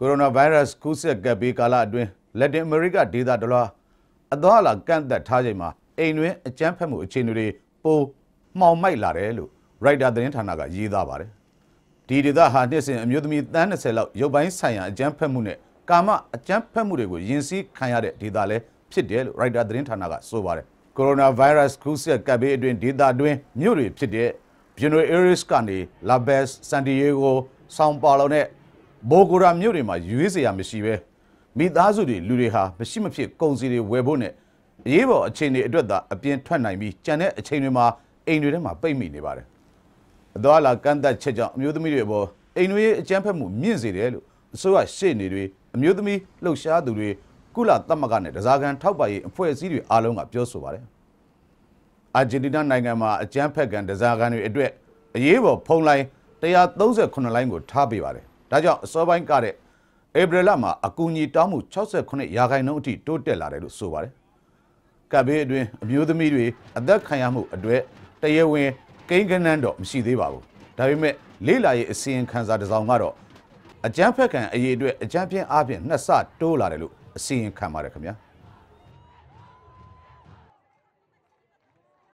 ကိုရိုနာဗိုင်းရပ်စ်ကူးစက်ကပ်ပြီးကာလအတွင်းလက်တင်အမေရိကဒေသတလွှာအသွာအလာကန့်သက်ထားချိန်မှာအိမ်တွင်းအကြမ်းဖက်မှုအခြေအနေတွေပိုမှောင်မိုက်လာတယ်လို့ရိုက်တာသတင်းဌာနကရေးသားပါတယ်။ဒီဒေသဟာနှစ်စဉ်အမျိုးသမီးတန်း20လောက်ရုပ်ပိုင်းဆိုင်ရာအကြမ်းဖက်မှုနဲ့ကာမအကြမ်းဖက်မှုတွေကိုရင်ဆီးခံရတဲ့ဒေသလည်းဖြစ်တယ်လို့ရိုက်တာသတင်းဌာနကဆိုပါတယ်။ကိုရိုနာဗိုင်းရပ်စ်ကူးစက်ကပ်ဘေးအတွင်းဒေသတွင်းမြို့တွေဖြစ်တဲ့ Buenos Aires ကနေ La Paz, San Diego, Sao Paulo နဲ့ဘောဂိုရာမြို့တွေမှာရွေးစရာမရှိပဲမိသားစုတွေလူတွေဟာမရှိမဖြစ်ကုန်စည်တွေဝယ်ဖို့နဲ့အရေးပေါ်အခြေအနေအတွက်သာအပြင်ထွက်နိုင်ပြီးကြံတဲ့အချိန်တွေမှာအိမ်တွေထဲမှာပိတ်မိနေပါတယ်အသွာလာကန့်သက်ချက်ကြောင့်အမျိုးသမီးတွေအပေါ်အိမ်တွေရဲ့အကြမ်းဖက်မှုမြင့်စေတယ်လို့အစိုးရရှေ့နေတွေအမျိုးသမီးလှုပ်ရှားသူတွေကုလသမဂ္ဂနဲ့တရားခံထောက်ပံ့ရေးအဖွဲ့အစည်းတွေအားလုံးကပြောဆိုပါတယ်အာဂျင်တီးနားနိုင်ငံမှာအကြမ်းဖက်ကန်တရားခံတွေအတွက်အရေးပေါ်ဖုန်းလိုင်း138လိုင်းကိုထားပေးပါတယ်ဒါကြောင့်အစောပိုင်းကတဲ့ဧပြီလမှာအကူအညီတောင်းမှု68ရာခိုင်နှုန်းအထိတိုးတက်လာတယ်လို့ဆိုပါတယ်။ကပ်ဘေးအတွင်းအမျိုးသမီးတွေအသက်ခံရမှု အတွေ့တရားဝင်ကိန်းဂဏန်းတော့မရှိသေးပါဘူး။ဒါပေမဲ့လေးလာရေးအစီရင်ခံစာတစ်စောင်ကတော့အကြမ်းဖက်ခံအရေးအတွက်အကြမ်းဖျင်းအပြင်နှစ်ဆတိုးလာတယ်လို့အစီရင်ခံပါတယ်ခင်ဗျာ။